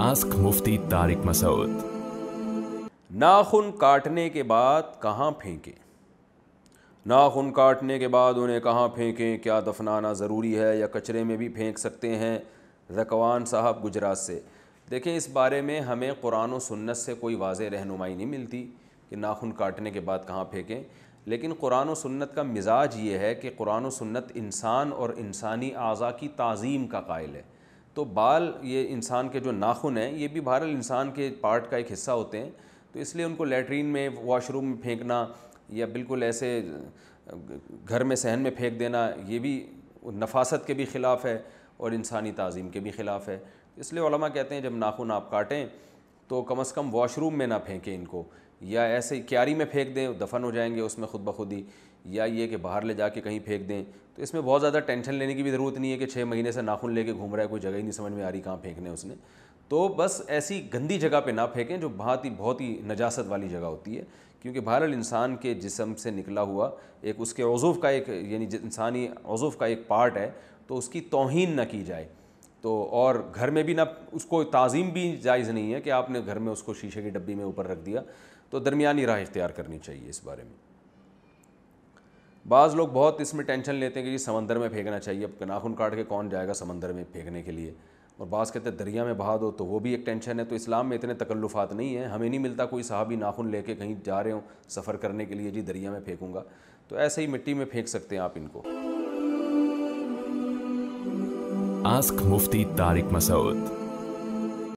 ask मुफ्ती तारिक मसूद नाखून काटने के बाद कहाँ फेंकें नाखून काटने के बाद उन्हें कहाँ फेंकें क्या दफनाना ज़रूरी है या कचरे में भी फेंक सकते हैं रकवान साहब गुजरात से देखें इस बारे में हमें कुरान और सुन्नत से कोई वाज रहनुमाई नहीं मिलती कि नाखून काटने के बाद कहाँ फेंकें लेकिन कुरान और सुन्नत का मिजाज ये है कि कुरान और सुन्नत इंसान और इंसानी अज़ा की तज़ीम का कायल है तो बाल ये इंसान के जो नाखून हैं ये भी बहरहाल इंसान के पार्ट का एक हिस्सा होते हैं तो इसलिए उनको लेटरिन में वॉशरूम में फेंकना या बिल्कुल ऐसे घर में सहन में फेंक देना ये भी नफासत के भी ख़िलाफ़ है और इंसानी तज़ीम के भी ख़िलाफ़ है इसलिए कहते हैं जब नाखून आप काटें तो कम अज़ कम वॉशरूम में ना फेंकें इनको या ऐसे ही क्यारी में फेंक दें दफन हो जाएंगे उसमें खुद ब खुद ही या ये कि बाहर ले जाके कहीं फेंक दें तो इसमें बहुत ज़्यादा टेंशन लेने की भी ज़रूरत नहीं है कि छः महीने से नाखून लेके घूम रहा है कोई जगह ही नहीं समझ में आ रही कहाँ फेंकने उसने तो बस ऐसी गंदी जगह पे ना फेंकें जो बहुत ही बहुत ही नजासत वाली जगह होती है क्योंकि बहर इंसान के जिसम से निकला हुआ एक उसके अज़ुव का एक यानी इंसानी अज़ुव का एक पार्ट है तो उसकी तोहन ना की जाए तो और घर में भी ना उसको ताज़ीम भी जायज़ नहीं है कि आपने घर में उसको शीशे की डब्बी में ऊपर रख दिया तो दरमिया राह इख्तियार करनी चाहिए इस बारे में बाज़ लोग बहुत इसमें टेंशन लेते हैं कि जी समंदर में फेंकना चाहिए अब नाखून काट के कौन जाएगा समंदर में फेंकने के लिए और बाज़ कहते हैं दरिया में बहा दो तो वो भी एक टेंशन है तो इस्लाम में इतने तकल्लुफात नहीं हैं हमें नहीं मिलता कोई साहबी नाखून लेके कहीं जा रहे हो सफ़र करने के लिए जी दरिया में फेंकूँगा तो ऐसे ही मिट्टी में फेंक सकते हैं आप इनको आस्क मुफ्ती तारिक मसूद